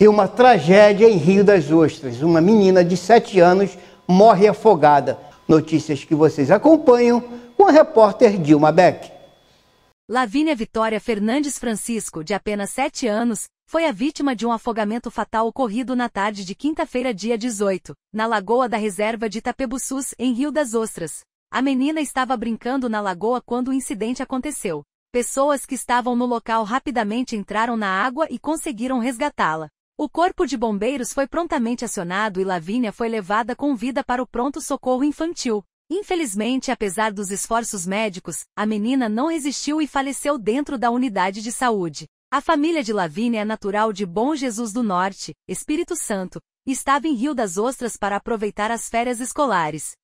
E uma tragédia em Rio das Ostras. Uma menina de 7 anos morre afogada. Notícias que vocês acompanham com a repórter Dilma Beck. Lavínia Vitória Fernandes Francisco, de apenas 7 anos, foi a vítima de um afogamento fatal ocorrido na tarde de quinta-feira, dia 18, na lagoa da reserva de Itapebussus, em Rio das Ostras. A menina estava brincando na lagoa quando o incidente aconteceu. Pessoas que estavam no local rapidamente entraram na água e conseguiram resgatá-la. O corpo de bombeiros foi prontamente acionado e Lavínia foi levada com vida para o pronto-socorro infantil. Infelizmente, apesar dos esforços médicos, a menina não resistiu e faleceu dentro da unidade de saúde. A família de Lavínia é natural de Bom Jesus do Norte, Espírito Santo, e estava em Rio das Ostras para aproveitar as férias escolares.